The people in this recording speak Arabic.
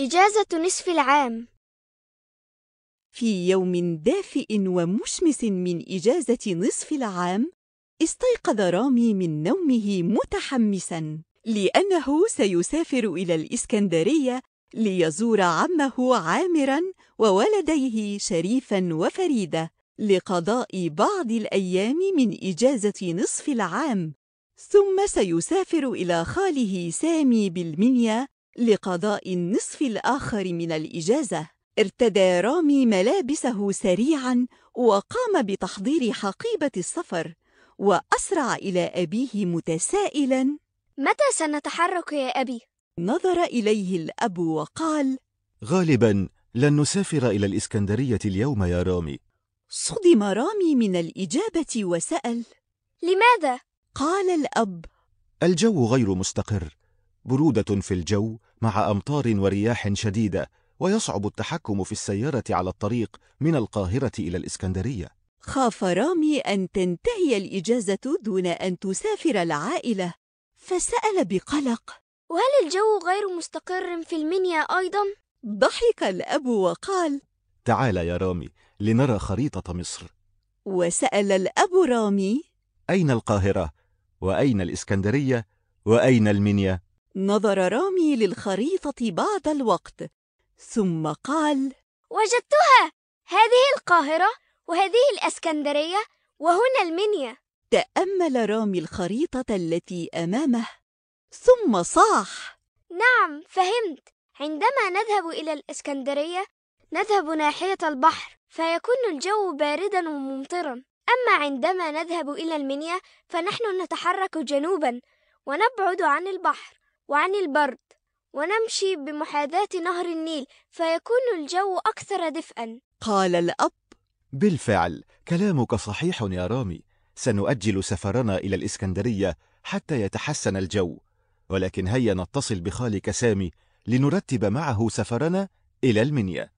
إجازة نصف العام في يوم دافئ ومشمس من إجازة نصف العام استيقظ رامي من نومه متحمسا لأنه سيسافر إلى الإسكندرية ليزور عمه عامرا وولديه شريفا وفريدة لقضاء بعض الأيام من إجازة نصف العام ثم سيسافر إلى خاله سامي بالمنيا لقضاء النصف الآخر من الإجازة ارتدى رامي ملابسه سريعا وقام بتحضير حقيبة السفر وأسرع إلى أبيه متسائلا متى سنتحرك يا أبي؟ نظر إليه الأب وقال غالبا لن نسافر إلى الإسكندرية اليوم يا رامي صدم رامي من الإجابة وسأل لماذا؟ قال الأب الجو غير مستقر برودة في الجو مع أمطار ورياح شديدة ويصعب التحكم في السيارة على الطريق من القاهرة إلى الإسكندرية خاف رامي أن تنتهي الإجازة دون أن تسافر العائلة فسأل بقلق وهل الجو غير مستقر في المنيا أيضا؟ ضحك الأب وقال تعال يا رامي لنرى خريطة مصر وسأل الأب رامي أين القاهرة؟ وأين الإسكندرية؟ وأين المنيا؟ نظر رامي للخريطة بعد الوقت ثم قال وجدتها هذه القاهرة وهذه الأسكندرية وهنا المنيا تأمل رامي الخريطة التي أمامه ثم صاح نعم فهمت عندما نذهب إلى الإسكندرية نذهب ناحية البحر فيكون الجو باردا وممطرا أما عندما نذهب إلى المنيا فنحن نتحرك جنوبا ونبعد عن البحر وعن البرد ونمشي بمحاذاة نهر النيل فيكون الجو أكثر دفئا قال الأب بالفعل كلامك صحيح يا رامي سنؤجل سفرنا إلى الإسكندرية حتى يتحسن الجو ولكن هيا نتصل بخالك سامي لنرتب معه سفرنا إلى المنيا